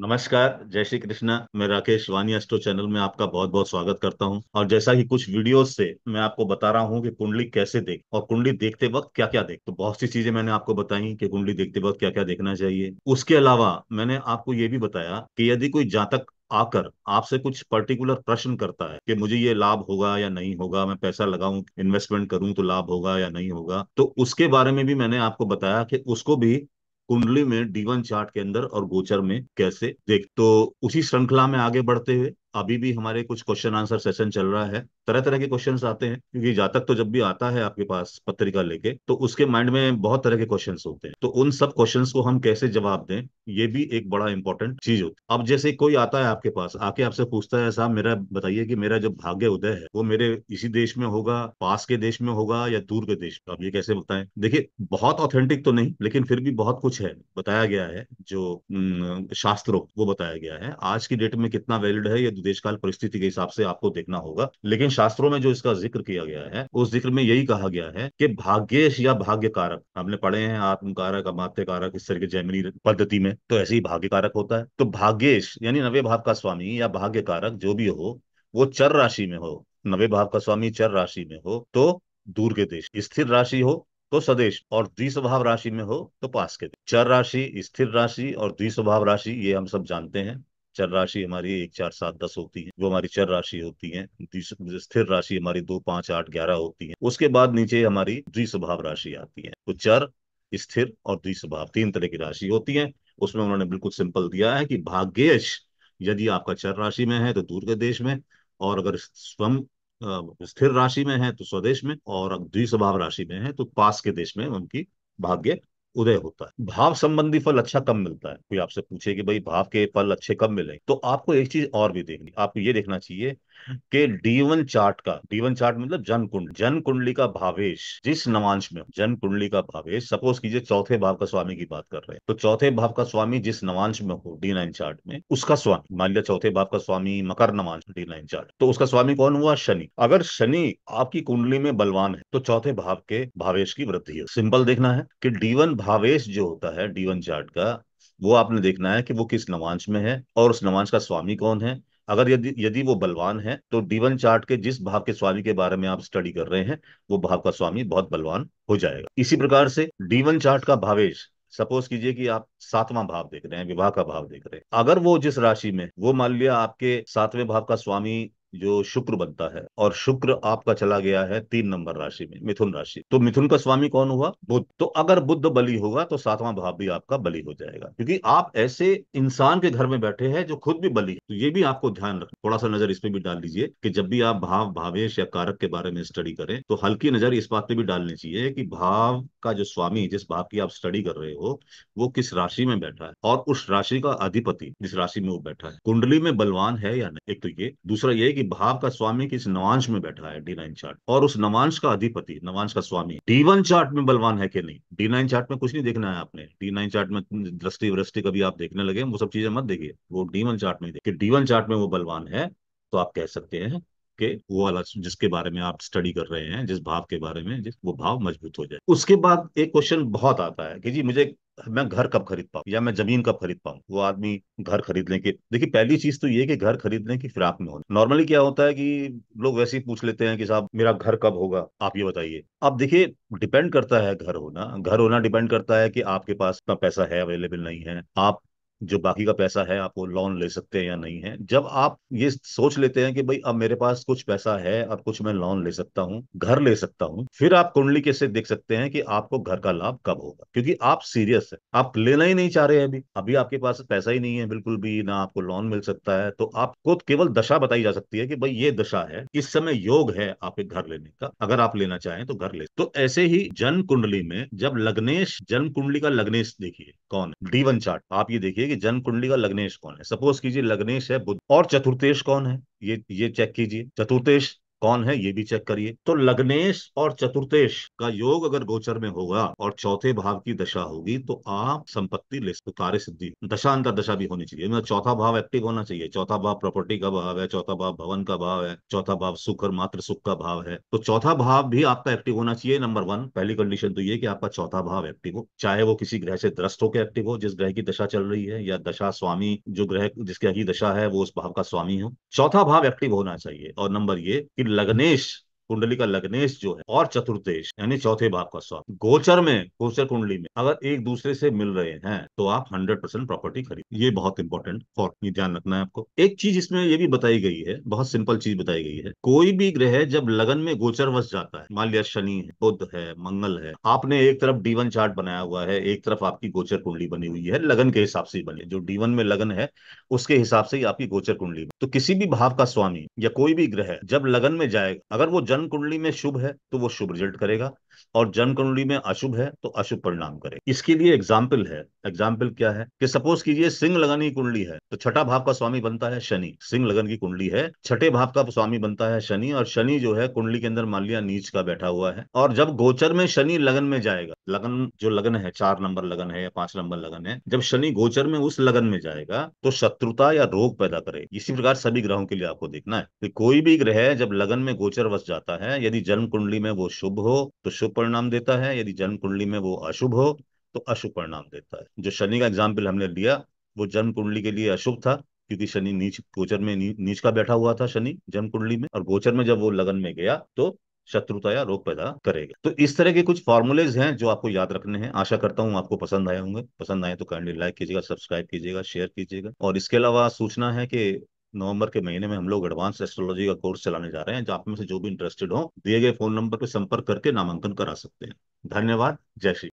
नमस्कार जय श्री कृष्णा मैं राकेश वानी एस्ट्रो चैनल में आपका बहुत बहुत स्वागत करता हूं और जैसा कि कुछ वीडियोस से मैं आपको बता रहा हूं कि कुंडली कैसे देख और कुंडली देखते वक्त क्या क्या देख तो बहुत सी चीजें मैंने आपको बताई कि कुंडली देखते वक्त क्या क्या देखना चाहिए उसके अलावा मैंने आपको ये भी बताया कि यदि कोई जातक आकर आपसे कुछ पर्टिकुलर प्रश्न करता है कि मुझे ये लाभ होगा या नहीं होगा मैं पैसा लगाऊं इन्वेस्टमेंट करूं तो लाभ होगा या नहीं होगा तो उसके बारे में भी मैंने आपको बताया कि उसको भी कुंडली में डीवन चार्ट के अंदर और गोचर में कैसे देख तो उसी श्रृंखला में आगे बढ़ते हुए अभी भी हमारे कुछ क्वेश्चन आंसर सेशन चल रहा है तरह तरह के क्वेश्चन आते हैं क्योंकि जातक तो जब भी आता है आपके पास पत्रिका लेके तो उसके माइंड में बहुत तरह के क्वेश्चन होते हैं तो उन सब क्वेश्चन को हम कैसे जवाब दें ये भी एक बड़ा इंपॉर्टेंट चीज होती है अब जैसे कोई आता है आपके पास आके आपसे पूछता है साहब मेरा बताइए कि मेरा जो भाग्य उदय है वो मेरे इसी देश में होगा पास के देश में होगा या दूर के देश में अब ये कैसे बताए देखिए बहुत ऑथेंटिक तो नहीं लेकिन फिर भी बहुत कुछ है बताया गया है जो शास्त्रों वो बताया गया है आज की डेट में कितना वैलिड है या तो देश काल परिस्थिति के हिसाब से आपको देखना होगा लेकिन शास्त्रों में जो इसका जिक्र किया गया है उस जिक्र में यही कहा गया है कि भाग्यश या भाग्य कारक हमने पढ़े हैं आत्म कारक अमात्य कारक इस तरह के जैमिनी पद्धति में तो ऐसे ही भाग्य कारक होता है तो भाग्यश यानी नवे भाव का स्वामी या भाग्य कारक जो भी हो वो चर राशि में हो नवे भाव का स्वामी चर राशि में हो तो दूर के देश स्थिर राशि हो तो स्वदेश और द्विस्वभाव राशि में हो तो पास के देश चर राशि स्थिर राशि और द्विस्वभाव राशि ये हम सब जानते हैं चर राशि हमारी एक चार सात दस होती है जो हमारी चर राशि होती है स्थिर राशि हमारी दो पांच आठ ग्यारह होती है उसके बाद नीचे हमारी द्विस्वभाव राशि आती है तो चर स्थिर और द्विस्वभाव तीन तरह की राशि होती है उसमें उन्होंने बिल्कुल सिंपल दिया है कि भाग्यश यदि आपका चर राशि में है तो दूर के देश में और अगर स्वम स्थिर राशि में है तो स्वदेश में और द्विस्वभाव राशि में है तो पास के देश में उनकी भाग्य उदय होता है भाव संबंधी फल अच्छा कम मिलता है कोई आपसे पूछे कि भाई भाव के फल अच्छे कम मिले तो आपको एक चीज और भी देखनी आपको ये देखना चाहिए के डीवन चार्ट का डीवन चार्ट मतलब जन कुंड जन कुंडली का भावेश जिस नवांश में जन कुंडली का भावेश सपोज कीजिए चौथे भाव का स्वामी की बात कर रहे हैं तो चौथे भाव का स्वामी जिस नवांश में हो डी नाइन चार्ट में उसका स्वामी मान लिया चौथे भाव का स्वामी मकर नवांश डी नाइन चार्ट तो उसका स्वामी कौन हुआ शनि अगर शनि आपकी कुंडली में बलवान है तो चौथे भाव के भावेश की वृद्धि है सिंपल देखना है कि डीवन भावेश जो होता है डीवन चार्ट का वो आपने देखना है कि वो किस नवांश में है और उस नवांश का स्वामी कौन है अगर यदि यदि वो बलवान है तो डीवन चार्ट के जिस भाव के स्वामी के बारे में आप स्टडी कर रहे हैं वो भाव का स्वामी बहुत बलवान हो जाएगा इसी प्रकार से डीवन चार्ट का भावेश सपोज कीजिए कि आप सातवां भाव देख रहे हैं विवाह का भाव देख रहे हैं अगर वो जिस राशि में वो मान लिया आपके सातवें भाव का स्वामी जो शुक्र बनता है और शुक्र आपका चला गया है तीन नंबर राशि में मिथुन राशि तो मिथुन का स्वामी कौन हुआ बुद्ध तो अगर बुद्ध बलि होगा तो सातवां भाव भी आपका बलि हो जाएगा क्योंकि आप ऐसे इंसान के घर में बैठे हैं जो खुद भी बलि तो ये भी आपको ध्यान रख थोड़ा सा नजर इसमें भी डाल लीजिए कि जब भी आप भाव भावेश या कारक के बारे में स्टडी करें तो हल्की नजर इस बात पे भी डालनी चाहिए कि भाव का जो स्वामी जिस भाव की आप स्टडी कर रहे हो वो किस राशि में बैठा है और उस राशि का अधिपति जिस राशि में वो बैठा है कुंडली में बलवान है या नहीं एक तो ये दूसरा ये कि भाव का स्वामी किस नवांश में बैठा है डी नाइन चार्ट और उस नवांश का अधिपति नवांश का स्वामी डी वन चार्ट में बलवान है कि नहीं डी नाइन चार्ट में कुछ नहीं देखना है आपने डी नाइन चार्ट में दृष्टि वृष्टि कभी आप देखने लगे वो सब चीजें मत देखिए वो डी वन चार्ट में देखिए डी वन चार्ट में वो बलवान है तो आप कह सकते हैं के वो वाला जिसके बारे में आप स्टडी कर रहे हैं जिस भाव के बारे में जिस वो भाव मजबूत हो जाए उसके बाद एक क्वेश्चन बहुत आता है कि जी मुझे मैं घर कब खरीद पाऊँ या मैं जमीन कब खरीद पाऊँ वो आदमी घर खरीदने के देखिए पहली चीज तो ये कि घर खरीदने की फिराक में होना नॉर्मली क्या होता है कि लोग वैसे ही पूछ लेते हैं कि साहब मेरा घर कब होगा आप ये बताइए अब देखिए डिपेंड करता है घर होना घर होना डिपेंड करता है कि आपके पास इतना पैसा है अवेलेबल नहीं है आप जो बाकी का पैसा है आप वो लोन ले सकते हैं या नहीं है जब आप ये सोच लेते हैं कि भाई अब मेरे पास कुछ पैसा है और कुछ मैं लोन ले सकता हूँ घर ले सकता हूँ फिर आप कुंडली कैसे देख सकते हैं कि आपको घर का लाभ कब होगा क्योंकि आप सीरियस है आप लेना ही नहीं चाह रहे हैं अभी अभी आपके पास पैसा ही नहीं है बिल्कुल भी ना आपको लोन मिल सकता है तो आपको केवल दशा बताई जा सकती है कि भाई ये दशा है इस समय योग है आपके घर लेने का अगर आप लेना चाहें तो घर ले तो ऐसे ही जन्म कुंडली में जब लग्नेश जन्म कुंडली का लग्नेश देखिए कौन है डीवन चार्ट आप ये देखिए कि जन्म कुंडली का लग्नेश कौन है सपोज कीजिए लग्नेश है बुद्ध और चतुर्थेश कौन है ये ये चेक कीजिए चतुर्थेश कौन है ये भी चेक करिए तो लग्नेश और चतुर्थेश का योग अगर गोचर में होगा और चौथे भाव की दशा होगी तो आप संपत्ति ले सकते कार्य सिद्धि दशांतर दशा भी होनी चाहिए मतलब चौथा भाव एक्टिव होना चाहिए चौथा भाव प्रॉपर्टी का भाव है चौथा भाव भवन का भाव है चौथा भाव सुख और मात्र सुख का भाव है तो चौथा भाव भी आपका एक्टिव होना चाहिए नंबर वन पहली कंडीशन तो ये कि आपका चौथा भाव एक्टिव हो चाहे वो किसी ग्रह से द्रष्ट होकर एक्टिव हो जिस ग्रह की दशा चल रही है या दशा स्वामी जो ग्रह जिसकी दशा है वो उस भाव का स्वामी हो चौथा भाव एक्टिव होना चाहिए और नंबर ये कि लग्नेश कुंडली का लग्नेश जो है और चतुर्देश यानी चौथे भाव का स्वामी गोचर में गोचर कुंडली में अगर एक दूसरे से मिल रहे हैं तो आप हंड्रेड परसेंट प्रॉपर्टी खरीद ये बहुत इंपॉर्टेंट और ध्यान रखना है आपको एक चीज इसमें ये भी बताई गई है बहुत सिंपल चीज बताई गई है कोई भी ग्रह जब लगन में गोचर वस जाता है मान लिया शनि है बुद्ध है मंगल है आपने एक तरफ डीवन चार्ट बनाया हुआ है एक तरफ आपकी गोचर कुंडली बनी हुई है लगन के हिसाब से बने जो डीवन में लगन है उसके हिसाब से ही आपकी गोचर कुंडली तो किसी भी भाव का स्वामी या कोई भी ग्रह जब लगन में जाएगा अगर वो जन्म जन्म कुंडली में शुभ है तो वो शुभ रिजल्ट करेगा और जन्म कुंडली में अशुभ है तो अशुभ परिणाम करेगा इसके लिए एग्जाम्पल है एग्जाम्पल क्या है कि सपोज कीजिए सिंह लगन की कुंडली है तो छठा भाव का स्वामी बनता है शनि सिंह लगन की कुंडली है छठे भाव का स्वामी बनता है शनि और शनि जो है कुंडली के अंदर मान लिया नीच का बैठा हुआ है और जब गोचर में शनि लगन में जाएगा लगन जो लगन है चार नंबर लगन है या पांच नंबर लगन है जब शनि गोचर में उस लगन में जाएगा तो शत्रुता या रोग पैदा करेगा इसी प्रकार सभी ग्रहों के लिए आपको देखना है कि कोई भी ग्रह जब लगन में गोचर वस जाता करता है यदि जन्म कुंडली में वो शुभ हो तो शुभ परिणाम देता है यदि जन्म कुंडली में वो अशुभ हो तो अशुभ परिणाम देता है जो शनि का एग्जाम्पल हमने लिया वो जन्म कुंडली के लिए अशुभ था क्योंकि शनि नीच गोचर में नी, नीच का बैठा हुआ था शनि जन्म कुंडली में और गोचर में जब वो लगन में गया तो शत्रुता या रोग पैदा करेगा तो इस तरह के कुछ फॉर्मुलेज हैं जो आपको याद रखने हैं आशा करता हूँ आपको पसंद आए होंगे पसंद आए तो काइंडली लाइक कीजिएगा सब्सक्राइब कीजिएगा शेयर कीजिएगा और इसके अलावा सूचना है कि नवंबर के महीने में हम लोग एडवांस एस्ट्रोलॉजी का कोर्स चलाने जा रहे हैं आप में से जो भी इंटरेस्टेड हो दिए गए फोन नंबर पर संपर्क करके नामांकन करा सकते हैं धन्यवाद जय श्री